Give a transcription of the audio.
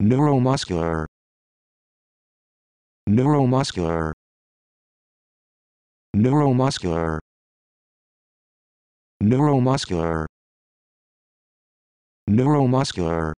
neuromuscular neuromuscular neuromuscular neuromuscular neuromuscular